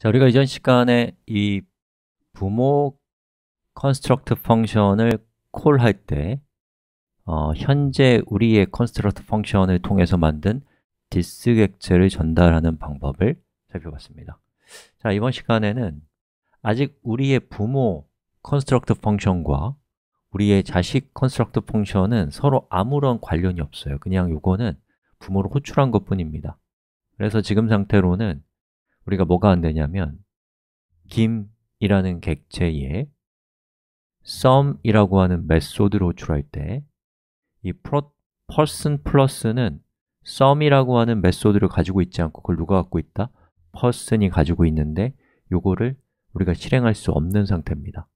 자, 우리가 이전 시간에 이 부모 컨스트럭트 펑션을 콜할 때 어, 현재 우리의 컨스트럭트 펑션을 통해서 만든 디스 객체를 전달하는 방법을 살펴봤습니다 자, 이번 시간에는 아직 우리의 부모 컨스트럭트 펑션과 우리의 자식 컨스트럭트 펑션은 서로 아무런 관련이 없어요 그냥 이거는 부모를 호출한 것 뿐입니다 그래서 지금 상태로는 우리가 뭐가 안 되냐면 김이라는 객체에 sum이라고 하는 메소드로 호출할 때이 person plus는 sum이라고 하는 메소드를 가지고 있지 않고 그걸 누가 갖고 있다? person이 가지고 있는데 요거를 우리가 실행할 수 없는 상태입니다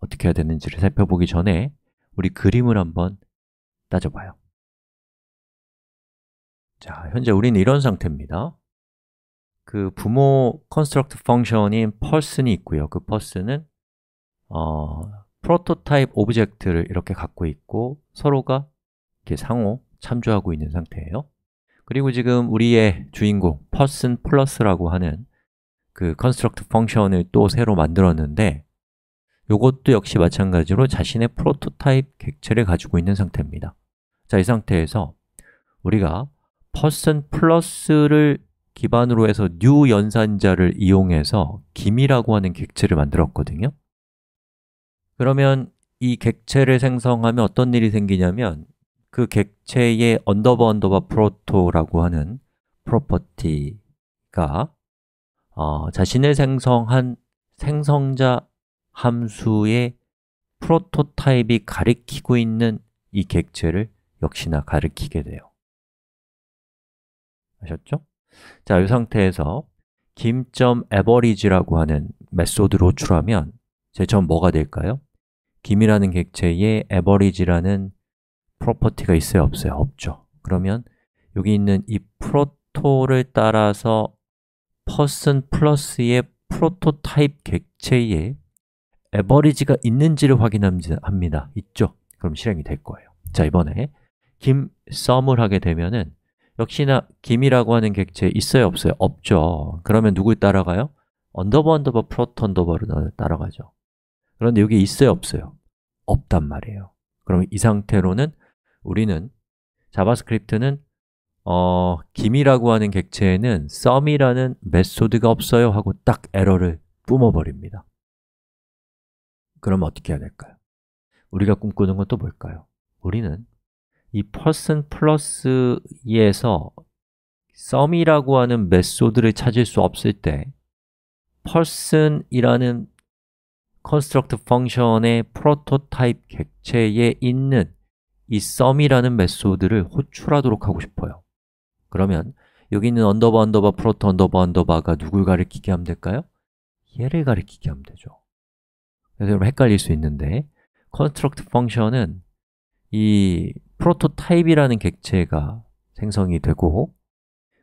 어떻게 해야 되는지를 살펴보기 전에 우리 그림을 한번 따져봐요 자, 현재 우리는 이런 상태입니다 그 부모 컨스트럭트 펑션인 펄슨이 있고요. 그 펄슨은 어, 프로토타입 오브젝트를 이렇게 갖고 있고 서로가 이렇게 상호 참조하고 있는 상태예요. 그리고 지금 우리의 주인공 펄슨 플러스라고 하는 그 컨스트럭트 펑션을 또 새로 만들었는데 이것도 역시 마찬가지로 자신의 프로토타입 객체를 가지고 있는 상태입니다. 자, 이 상태에서 우리가 person 플러스를 기반으로 해서 new 연산자를 이용해서 김이라고 하는 객체를 만들었거든요 그러면 이 객체를 생성하면 어떤 일이 생기냐면 그 객체의 언더바 언더바 프로토라고 하는 프로퍼티가 어, 자신을 생성한 생성자 함수의 프로토타입이 가리키고 있는 이 객체를 역시나 가리키게 돼요 아셨죠? 자, 이 상태에서 김점 average라고 하는 메소드로 호출하면 제 처음 뭐가 될까요? 김이라는 객체에 average라는 프로퍼티가 있어요? 없어요? 없죠. 그러면 여기 있는 이 프로토를 따라서 person plus의 프로토타입 객체에 에버리지가 있는지를 확인합니다. 있죠? 그럼 실행이 될 거예요. 자, 이번에 김 sum을 하게 되면은 역시나 김이라고 하는 객체 있어요? 없어요? 없죠 그러면 누굴 따라가요? 언더버 언더버 프로토 언더버로 따라가죠 그런데 여기 있어요? 없어요? 없단 말이에요 그러면이 상태로는 우리는 자바스크립트는 어, 김이라고 하는 객체에는 sum이라는 메소드가 없어요 하고 딱 에러를 뿜어버립니다 그럼 어떻게 해야 될까요? 우리가 꿈꾸는 것도 뭘까요? 우리는 이 person plus에서 sum이라고 하는 메소드를 찾을 수 없을 때 person이라는 construct function의 prototype 객체에 있는 이 sum이라는 메소드를 호출하도록 하고 싶어요 그러면 여기 있는 언더바 언더바 프로토 언더바 언더바가 누굴 가리키게 하면 될까요? 얘를 가리키게 하면 되죠 그래서 여러분 헷갈릴 수 있는데 construct function은 이 프로토타입이라는 객체가 생성이 되고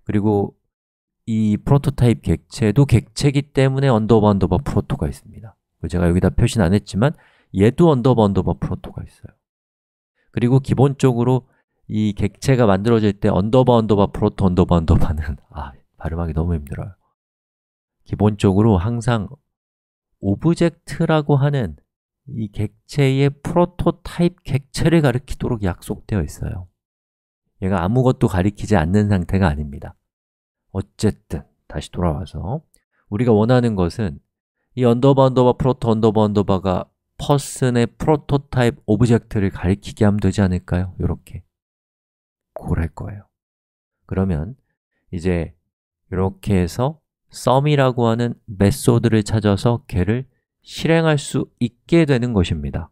그리고 이 프로토타입 객체도 객체기 이 때문에 언더바 언더바 프로토가 있습니다 제가 여기다 표시는 안 했지만 얘도 언더바 언더바 프로토가 있어요 그리고 기본적으로 이 객체가 만들어질 때 언더바 언더바 프로토 언더바 언더바는 아, 발음하기 너무 힘들어요 기본적으로 항상 오브젝트라고 하는 이 객체의 프로토타입 객체를 가리키도록 약속되어 있어요 얘가 아무것도 가리키지 않는 상태가 아닙니다 어쨌든 다시 돌아와서 우리가 원하는 것은 이 언더바 언더바 프로토 언더바 언더바가 퍼슨의 프로토타입 오브젝트를 가리키게 하면 되지 않을까요? 이렇게 고를 거예요 그러면 이제 이렇게 해서 썸이라고 하는 메소드를 찾아서 걔를 실행할 수 있게 되는 것입니다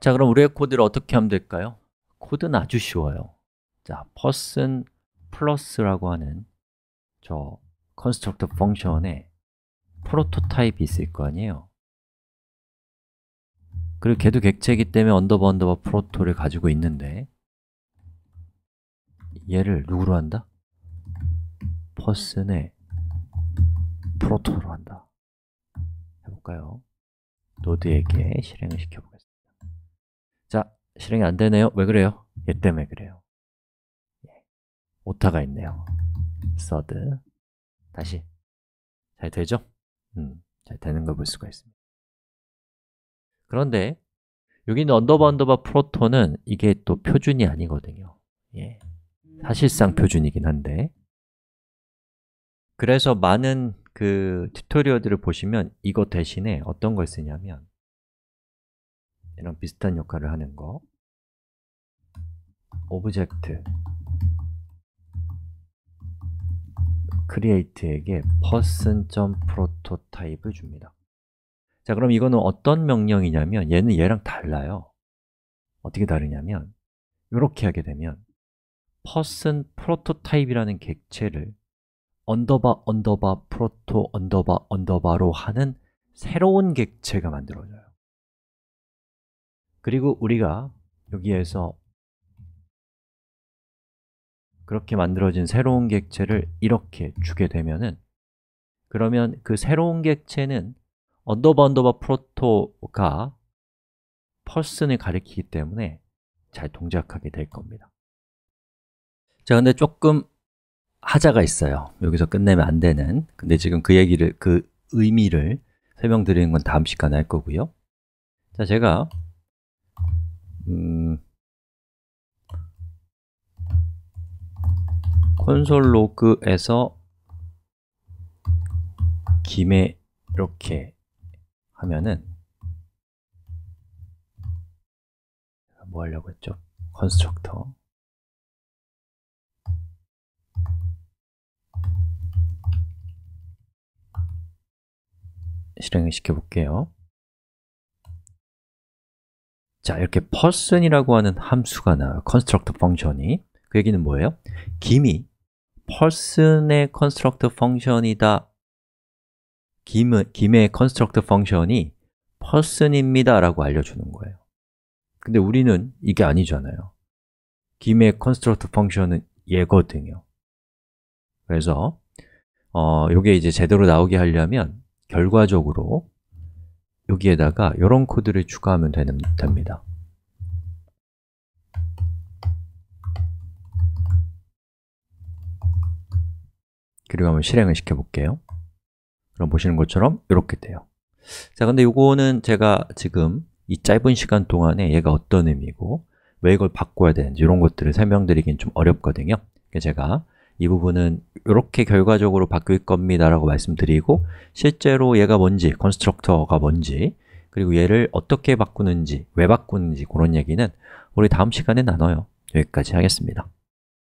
자, 그럼 우리의 코드를 어떻게 하면 될까요? 코드는 아주 쉬워요 자, person plus라고 하는 저 constructor f u n c t i o n 에 프로토타입이 있을 거 아니에요 그리고 걔도 객체이기 때문에 언더바 언더바 프로토를 가지고 있는데 얘를 누구로 한다? p e r s o n 의 프로토로 한다 볼까요 노드에게 실행을 시켜보겠습니다 자, 실행이 안 되네요 왜 그래요? 얘 때문에 그래요 예. 오타가 있네요 서드 다시 잘 되죠? 음, 잘 되는 걸 볼 수가 있습니다 그런데 여기 있는 언더바 언더바 프로토는 이게 또 표준이 아니거든요 예. 사실상 표준이긴 한데 그래서 많은 그 튜토리얼들을 보시면 이거 대신에 어떤 걸 쓰냐면 이런 비슷한 역할을 하는 거 오브젝트 크리에이트에게 person.prototype을 줍니다 자, 그럼 이거는 어떤 명령이냐면 얘는 얘랑 달라요 어떻게 다르냐면 이렇게 하게 되면 person prototype이라는 객체를 언더바 언더바 프로토 언더바 언더바로 하는 새로운 객체가 만들어져요 그리고 우리가 여기에서 그렇게 만들어진 새로운 객체를 이렇게 주게 되면은 그러면 그 새로운 객체는 언더바 언더바 프로토가 퍼슨을 가리키기 때문에 잘 동작하게 될 겁니다 자, 근데 조금 하자가 있어요. 여기서 끝내면 안 되는. 근데 지금 그 얘기를, 그 의미를 설명드리는 건 다음 시간에 할 거고요. 자, 제가 음, 콘솔 로그에서 김에 이렇게 하면은 뭐 하려고 했죠? 컨스트럭터 실행을 시켜볼게요 자, 이렇게 person이라고 하는 함수가 나와요 constructor f u n c t i o n 이그 얘기는 뭐예요? 김이 person의 constructor f u n c t i o n 이다 김, 김의 constructor 펑션이 person입니다 라고 알려주는 거예요 근데 우리는 이게 아니잖아요 김의 constructor f u n c t i o n 은 얘거든요 그래서 어, 요게 이제 제대로 나오게 하려면 결과적으로 여기에다가 이런 코드를 추가하면 되는, 됩니다. 그리고 한번 실행을 시켜볼게요. 그럼 보시는 것처럼 이렇게 돼요. 자, 근데 이거는 제가 지금 이 짧은 시간 동안에 얘가 어떤 의미고 왜 이걸 바꿔야 되는지 이런 것들을 설명드리긴 좀 어렵거든요. 제가 이 부분은 이렇게 결과적으로 바뀔 겁니다 라고 말씀드리고 실제로 얘가 뭔지, 컨스트럭터가 뭔지 그리고 얘를 어떻게 바꾸는지, 왜 바꾸는지 그런 얘기는 우리 다음 시간에 나눠요 여기까지 하겠습니다